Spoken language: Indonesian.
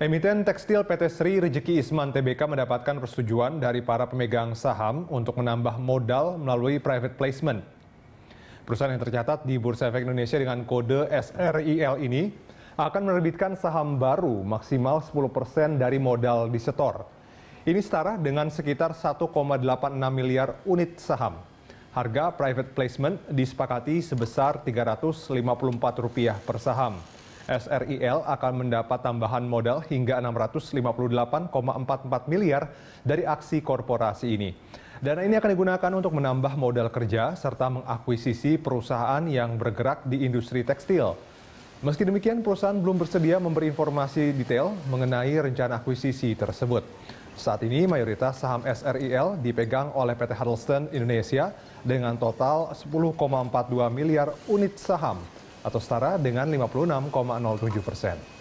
Emiten tekstil PT Sri Rejeki Isman Tbk mendapatkan persetujuan dari para pemegang saham untuk menambah modal melalui private placement. Perusahaan yang tercatat di Bursa Efek Indonesia dengan kode SRIL ini akan menerbitkan saham baru maksimal 10% dari modal di setor. Ini setara dengan sekitar 1,86 miliar unit saham. Harga private placement disepakati sebesar Rp354 per saham. SRIL akan mendapat tambahan modal hingga 658,44 miliar dari aksi korporasi ini. Dana ini akan digunakan untuk menambah modal kerja serta mengakuisisi perusahaan yang bergerak di industri tekstil. Meski demikian, perusahaan belum bersedia memberi informasi detail mengenai rencana akuisisi tersebut. Saat ini mayoritas saham SRIL dipegang oleh PT Huddleston Indonesia dengan total 10,42 miliar unit saham atau setara dengan 56,07 persen.